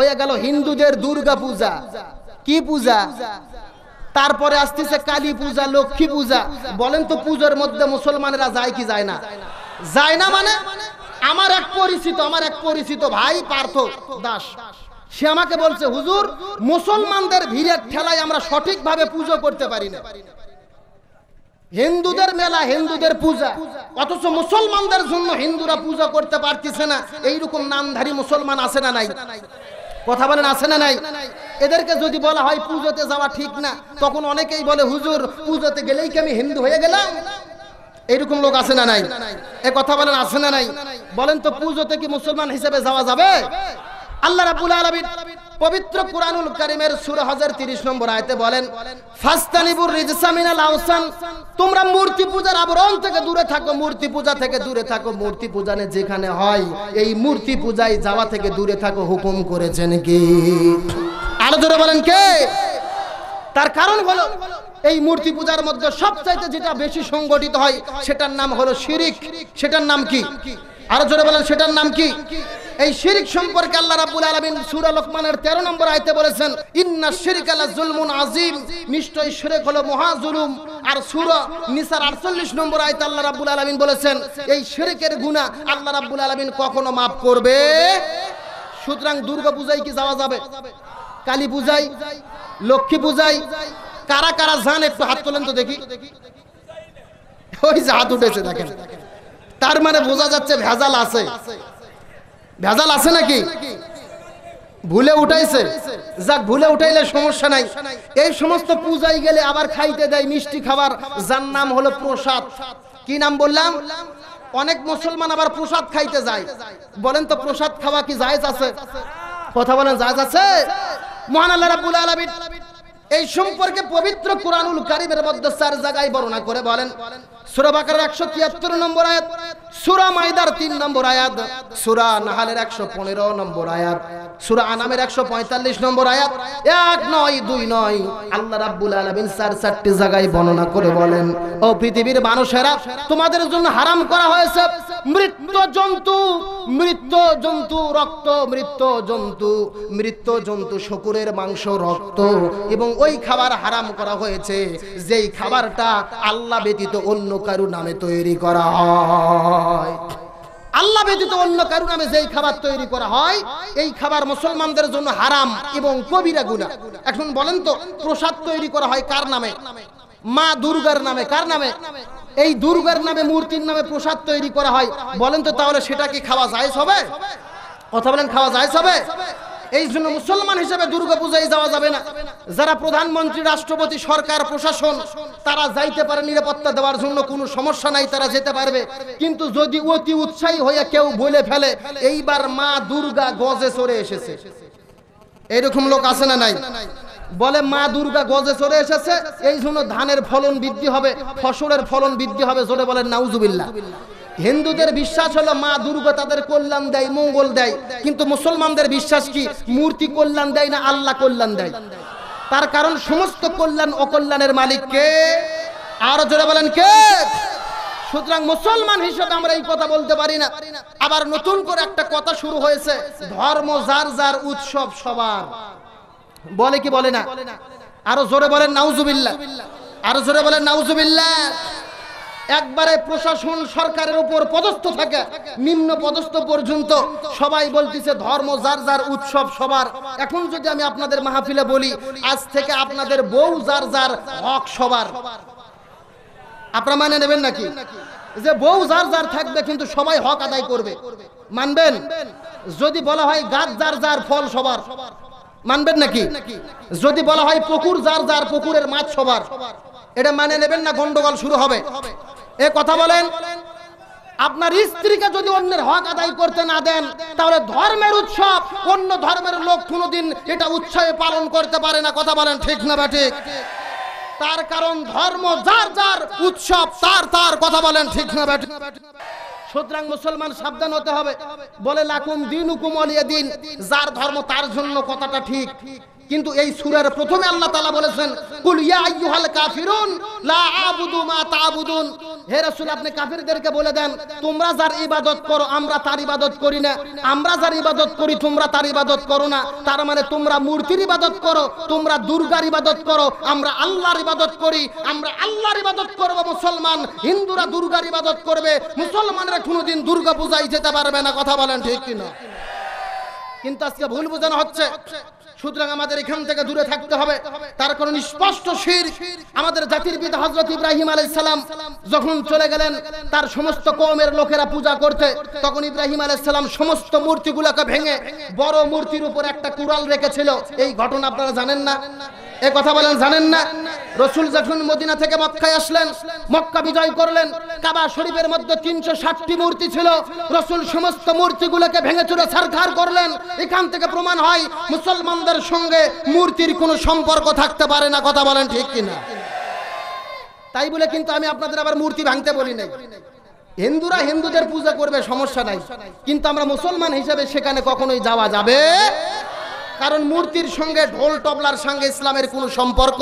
হয়ে গেল হিন্দুদের দুর্গা পূজা কি পূজা তারপরে আসতেছে কালী পূজা লক্ষ্মী পূজা বলেন তো পূজার মধ্যে মুসলমানেরা যায় কি যায় না যায় না মানে আমার এক পরিচিত আমার এক পরিচিত ভাই পার্থ দাস সে আমাকে বলছে হুজুর মুসলমানদের ভিড়ের ঠেলায় আমরা সঠিকভাবে পুজো করতে পারি না হিন্দুদের মেলা হিন্দুদের পূজা অথচ মুসলমানদের জন্য হিন্দুরা পূজা করতে পারতেছে না এইরকম নামধারী মুসলমান আছে না নাই কথা বলেন আছে না নাই এদেরকে যদি বলা হয় পুজোতে যাওয়া ঠিক না তখন অনেকেই বলে হুজুর পুজোতে গেলেই কি আমি হিন্দু হয়ে গেলাম এরকম লোক আছে না নাই এ কথা বলেন আছে না নাই বলেন তো পুজোতে কি মুসলমান হিসেবে যাওয়া যাবে আল্লাহ রাবুল আলমিন পবিত্র কুরআনুল কারীমের সূরা হাজার তিরিশ নম্বর আয়াতে বলেন ফাস্তানিবুর রিজসা মিনাল তোমরা মূর্তি পূজার আবরণ থেকে দূরে থাকো মূর্তি পূজা থেকে দূরে থাকো মূর্তি পূজানে যেখানে হয় এই মূর্তি পূজায় যাওয়া থেকে দূরে থাকো হুকুম করেছেন কি আরো ধরে বলেন কে তার কারণ হলো এই মূর্তি পূজার মধ্যে সবচাইতে যেটা বেশি সংগঠিত হয় সেটার নাম হলো শিরিক সেটার নাম কি আরো জোরে বলেন সেটার নাম কি এই শিরিক সম্পর্কে আল্লাহ রাব্বুল আলামিন সূরা লোকমানের 13 নম্বর আয়াতে বলেছেন ইন্না শিরকা লা যুলমুন আযীম নিশ্চয়ই শিরক হলো মহা জুলুম আর সূরা নিসার 48 নম্বর আয়াতে আল্লাহ রাব্বুল আলামিন বলেছেন এই শিরকের গুনাহ আল্লাহ রাব্বুল আলামিন কখনো maaf করবে সুতরাং দুর্গা পূজায় কি যাওয়া যাবে কালী পূজায় লক্ষ্মী পূজায় কারা কারা যান একটু হাত তুলেন তো দেখি ওই যে হাত উঠেছে দেখেন তার মানে বোঝা যাচ্ছে ভেজাল আছে ভেজাল আছে নাকি ভুলে উঠাইছে যাক ভুলে উঠাইলে সমস্যা নাই এই সমস্ত পূজায় গেলে আবার খাইতে দেয় মিষ্টি খাবার যার নাম হলো প্রসাদ কি নাম বললাম অনেক মুসলমান আবার প্রসাদ খাইতে যায় বলেন তো প্রসাদ খাওয়া কি জায়েজ আছে কথা বলেন জায়েজ আছে মহান আল্লাহ রাব্বুল আলামিন এই সম্পর্কে পবিত্র কোরআনুল কারীমের মধ্যে চার জায়গায় বর্ণনা করে বলেন সুরা বাকারের একশো তিয়াত্তর নম্বর আয়াত সুরা মাইদার তিন নম্বর আয়াত সুরা নাহালের একশো পনেরো নম্বর আয়াত সুরা আনামের একশো পঁয়তাল্লিশ নম্বর আয়াত এক নয় দুই নয় আল্লাহ রাব্বুল আলমিন চার চারটি জায়গায় বর্ণনা করে বলেন ও পৃথিবীর মানুষেরা তোমাদের জন্য হারাম করা হয়েছে মৃত্য জন্তু মৃত জন্তু রক্ত মৃত্য জন্তু মৃত্য জন্তু শকুরের মাংস রক্ত এবং ওই খাবার হারাম করা হয়েছে যেই খাবারটা আল্লাহ ব্যতীত অন্য কারু নামে তৈরি করা হয় আল্লাহ ব্যতীত অন্য কারু নামে যেই খাবার তৈরি করা হয় এই খাবার মুসলমানদের জন্য হারাম এবং কবিরা গুণা এখন বলেন তো প্রসাদ তৈরি করা হয় কার নামে মা দুর্গার নামে কার নামে এই দুর্গার নামে মূর্তির নামে প্রসাদ তৈরি করা হয় বলেন তো তাহলে সেটা কি খাওয়া যায় হবে কথা বলেন খাওয়া যায় হবে এই জন্য মুসলমান হিসেবে দুর্গা পূজায় যাওয়া যাবে না যারা প্রধানমন্ত্রী রাষ্ট্রপতি সরকার প্রশাসন তারা যাইতে পারে নিরাপত্তা দেওয়ার জন্য কোনো সমস্যা নাই তারা যেতে পারবে কিন্তু যদি অতি উৎসাহী হয়ে কেউ বলে ফেলে এইবার মা দুর্গা গজে চড়ে এসেছে এইরকম লোক আছে না নাই বলে মা দুর্গা গজে চড়ে এসেছে এই জন্য ধানের ফলন বৃদ্ধি হবে ফসলের ফলন বৃদ্ধি হবে জোরে বলেন নাউজুবিল্লা হিন্দুদের বিশ্বাস হলো মা দুর্গা তাদের কল্যাণ দেয় মঙ্গল দেয় কিন্তু মুসলমানদের বিশ্বাস কি মূর্তি কল্যাণ দেয় না আল্লাহ কল্যাণ দেয় তার কারণ সমস্ত কল্যাণ অকল্যাণের মালিক কে আরো জোরে বলেন কে সুতরাং মুসলমান হিসেবে আমরা এই কথা বলতে পারি না আবার নতুন করে একটা কথা শুরু হয়েছে ধর্ম যার যার উৎসব সবার বলে কি বলে না আরো জোরে বলেন নাউজুবিল্লাহ আরো জোরে বলেন নাউজুবিল্লাহ একবারে প্রশাসন সরকারের উপর পদস্থ থাকে নিম্ন পদস্থ পর্যন্ত সবাই বলতেছে ধর্ম যার যার উৎসব সবার এখন যদি আমি আপনাদের মাহফিলে বলি আজ থেকে আপনাদের বউ যার যার হক সবার আপনারা মানে নেবেন নাকি যে বউ যার যার থাকবে কিন্তু সবাই হক আদায় করবে মানবেন যদি বলা হয় গাছ যার যার ফল সবার মানবেন নাকি যদি বলা হয় পুকুর যার যার পুকুরের মাছ সবার এটা মানে নেবেন না গন্ডগোল শুরু হবে এ কথা বলেন আপনার স্ত্রীকে যদি অন্যের হক আদায় করতে না দেন তাহলে ধর্মের উৎসব অন্য ধর্মের লোক কোনোদিন এটা উৎসাহে পালন করতে পারে না কথা বলেন ঠিক না ঠিক তার কারণ ধর্ম যার যার উৎসব তার তার কথা বলেন ঠিক না ঠিক সুতরাং মুসলমান সাবধান হতে হবে বলে লাকুম দিন হুকুম অলিয়া দিন যার ধর্ম তার জন্য কথাটা ঠিক কিন্তু এই সুরের প্রথমে আল্লাহ তালা বলেছেন কুল ইয়া আইয়ুহাল কাফিরুন লা আবুদু মা তাবুদুন হে রাসূল আপনি কাফিরদেরকে বলে দেন তোমরা যার ইবাদত করো আমরা তার ইবাদত করি না আমরা যার ইবাদত করি তোমরা তার ইবাদত করো না তার মানে তোমরা মূর্তির ইবাদত করো তোমরা দুর্গার ইবাদত করো আমরা আল্লাহর ইবাদত করি আমরা আল্লাহর ইবাদত করব মুসলমান হিন্দুরা দুর্গার ইবাদত করবে মুসলমানরা কোনোদিন দুর্গা পূজায় যেতে পারবে না কথা বলেন ঠিক কিনা কিন্তু আজকে ভুল বোঝানো হচ্ছে সুতরাং আমাদের এখান থেকে দূরে থাকতে হবে তার কারণ স্পষ্ট শির আমাদের জাতির পিতা হজরত ইব্রাহিম আলাইসালাম সালাম যখন চলে গেলেন তার সমস্ত কমের লোকেরা পূজা করতে তখন ইব্রাহিম আলাইসালাম সালাম সমস্ত মূর্তিগুলোকে ভেঙে বড় মূর্তির উপর একটা কুড়াল রেখেছিল এই ঘটনা আপনারা জানেন না এ কথা বলেন জানেন না রসুল যখন মদিনা থেকে মক্কায় আসলেন মক্কা বিজয় করলেন কাবা শরীফের মধ্যে তিনশো ষাটটি মূর্তি ছিল রসুল সমস্ত মূর্তিগুলোকে ভেঙে চুরে সারখার করলেন এখান থেকে প্রমাণ হয় মুসলমানদের সঙ্গে মূর্তির কোনো সম্পর্ক থাকতে পারে না কথা বলেন ঠিক কিনা তাই বলে কিন্তু আমি আপনাদের আবার মূর্তি ভাঙতে বলি নাই হিন্দুরা হিন্দুদের পূজা করবে সমস্যা নাই কিন্তু আমরা মুসলমান হিসেবে সেখানে কখনোই যাওয়া যাবে কারণ মূর্তির সঙ্গে ঢোল টবলার সঙ্গে ইসলামের কোনো সম্পর্ক